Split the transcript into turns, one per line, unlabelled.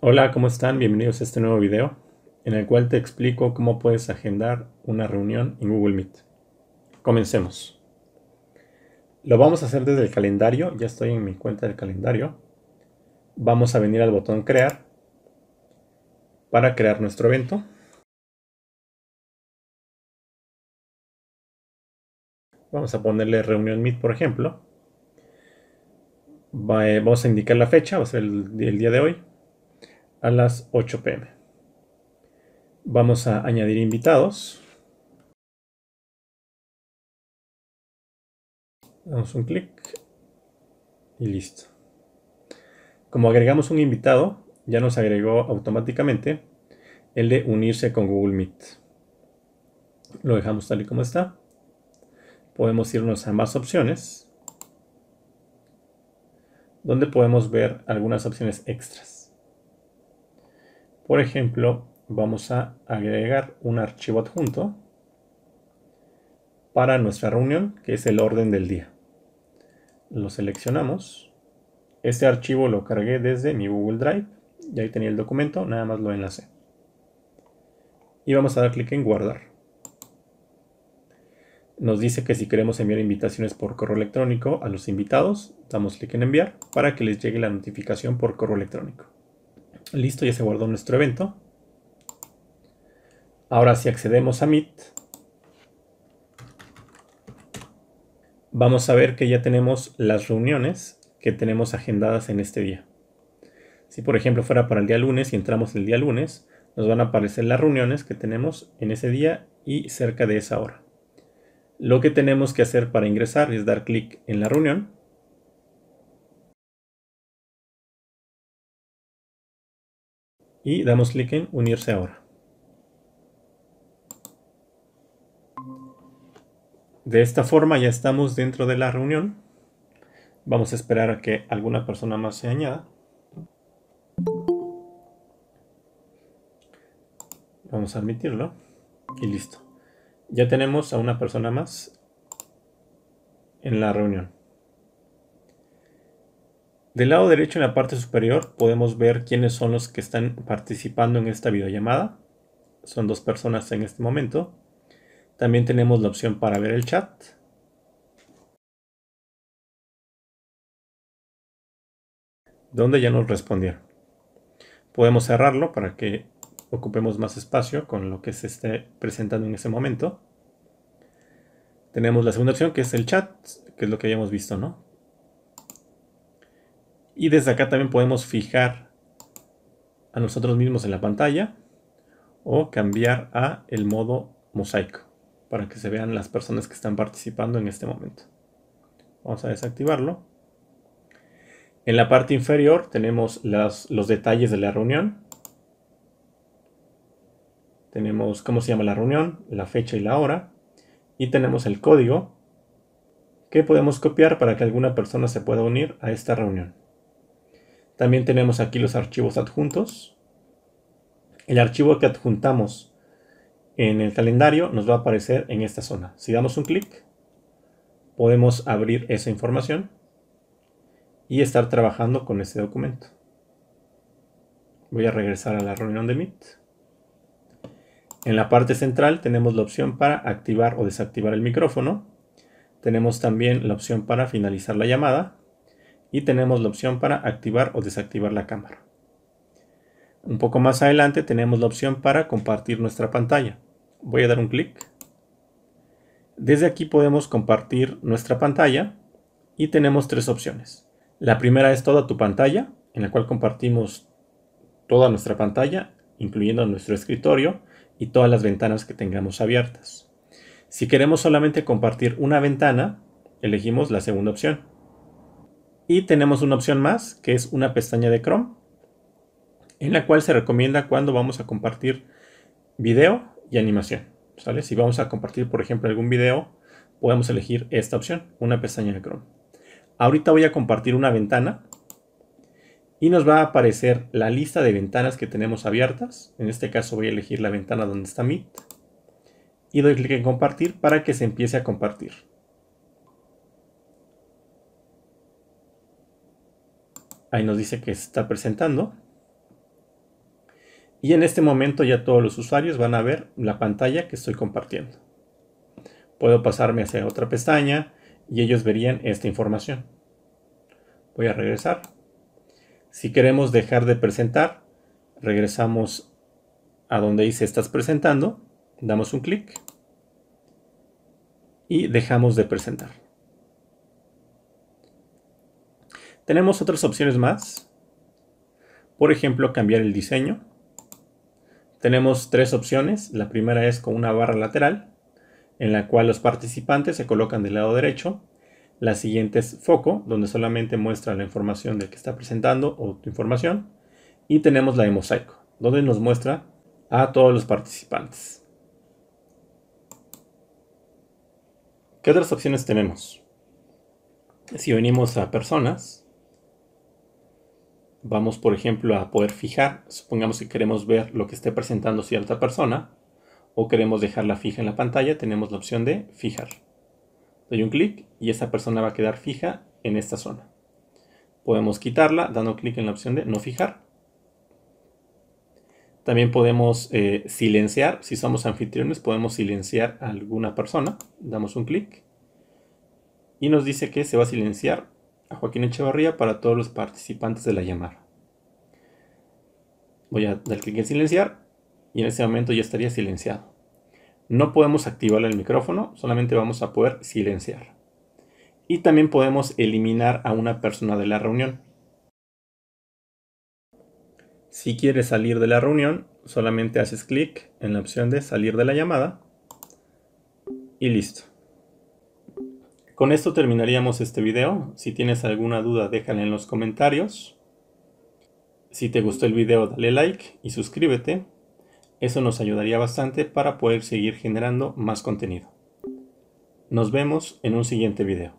Hola, ¿cómo están? Bienvenidos a este nuevo video en el cual te explico cómo puedes agendar una reunión en Google Meet. Comencemos. Lo vamos a hacer desde el calendario, ya estoy en mi cuenta del calendario. Vamos a venir al botón crear para crear nuestro evento. Vamos a ponerle reunión Meet, por ejemplo. Eh, vamos a indicar la fecha, va a ser el día de hoy, a las 8 pm. Vamos a añadir invitados. Damos un clic y listo. Como agregamos un invitado, ya nos agregó automáticamente el de unirse con Google Meet. Lo dejamos tal y como está. Podemos irnos a más opciones, donde podemos ver algunas opciones extras. Por ejemplo, vamos a agregar un archivo adjunto para nuestra reunión, que es el orden del día. Lo seleccionamos. Este archivo lo cargué desde mi Google Drive. Y ahí tenía el documento, nada más lo enlacé. Y vamos a dar clic en guardar. Nos dice que si queremos enviar invitaciones por correo electrónico a los invitados, damos clic en enviar para que les llegue la notificación por correo electrónico. Listo, ya se guardó nuestro evento. Ahora si accedemos a Meet, vamos a ver que ya tenemos las reuniones que tenemos agendadas en este día. Si por ejemplo fuera para el día lunes y entramos el día lunes, nos van a aparecer las reuniones que tenemos en ese día y cerca de esa hora. Lo que tenemos que hacer para ingresar es dar clic en la reunión y damos clic en unirse ahora. De esta forma ya estamos dentro de la reunión. Vamos a esperar a que alguna persona más se añada. Vamos a admitirlo. Y listo. Ya tenemos a una persona más en la reunión. Del lado derecho en la parte superior podemos ver quiénes son los que están participando en esta videollamada. Son dos personas en este momento. También tenemos la opción para ver el chat. Donde ya nos respondieron. Podemos cerrarlo para que ocupemos más espacio con lo que se esté presentando en ese momento. Tenemos la segunda opción que es el chat, que es lo que habíamos visto, ¿no? Y desde acá también podemos fijar a nosotros mismos en la pantalla o cambiar a el modo mosaico para que se vean las personas que están participando en este momento. Vamos a desactivarlo. En la parte inferior tenemos los detalles de la reunión. Tenemos cómo se llama la reunión, la fecha y la hora. Y tenemos el código que podemos copiar para que alguna persona se pueda unir a esta reunión. También tenemos aquí los archivos adjuntos. El archivo que adjuntamos en el calendario nos va a aparecer en esta zona. Si damos un clic, podemos abrir esa información y estar trabajando con este documento. Voy a regresar a la reunión de Meet. En la parte central tenemos la opción para activar o desactivar el micrófono. Tenemos también la opción para finalizar la llamada y tenemos la opción para activar o desactivar la cámara. Un poco más adelante tenemos la opción para compartir nuestra pantalla. Voy a dar un clic. Desde aquí podemos compartir nuestra pantalla y tenemos tres opciones. La primera es toda tu pantalla, en la cual compartimos toda nuestra pantalla, incluyendo nuestro escritorio y todas las ventanas que tengamos abiertas. Si queremos solamente compartir una ventana, elegimos la segunda opción. Y tenemos una opción más, que es una pestaña de Chrome, en la cual se recomienda cuando vamos a compartir video y animación. Si vamos a compartir, por ejemplo, algún video, podemos elegir esta opción, una pestaña de Chrome. Ahorita voy a compartir una ventana y nos va a aparecer la lista de ventanas que tenemos abiertas. En este caso voy a elegir la ventana donde está Meet y doy clic en compartir para que se empiece a compartir. Ahí nos dice que se está presentando. Y en este momento ya todos los usuarios van a ver la pantalla que estoy compartiendo. Puedo pasarme hacia otra pestaña y ellos verían esta información. Voy a regresar. Si queremos dejar de presentar, regresamos a donde dice estás presentando, damos un clic y dejamos de presentar. Tenemos otras opciones más. Por ejemplo, cambiar el diseño. Tenemos tres opciones. La primera es con una barra lateral, en la cual los participantes se colocan del lado derecho. La siguiente es foco, donde solamente muestra la información del que está presentando o tu información. Y tenemos la de mosaico, donde nos muestra a todos los participantes. ¿Qué otras opciones tenemos? Si venimos a personas, vamos, por ejemplo, a poder fijar, supongamos que queremos ver lo que esté presentando cierta persona o queremos dejarla fija en la pantalla, tenemos la opción de fijar. Doy un clic y esa persona va a quedar fija en esta zona. Podemos quitarla dando clic en la opción de no fijar. También podemos eh, silenciar, si somos anfitriones podemos silenciar a alguna persona. Damos un clic y nos dice que se va a silenciar a Joaquín Echevarría para todos los participantes de la llamada. Voy a dar clic en silenciar y en ese momento ya estaría silenciado. No podemos activar el micrófono, solamente vamos a poder silenciar. Y también podemos eliminar a una persona de la reunión. Si quieres salir de la reunión, solamente haces clic en la opción de salir de la llamada y listo. Con esto terminaríamos este video. Si tienes alguna duda déjala en los comentarios. Si te gustó el video dale like y suscríbete. Eso nos ayudaría bastante para poder seguir generando más contenido. Nos vemos en un siguiente video.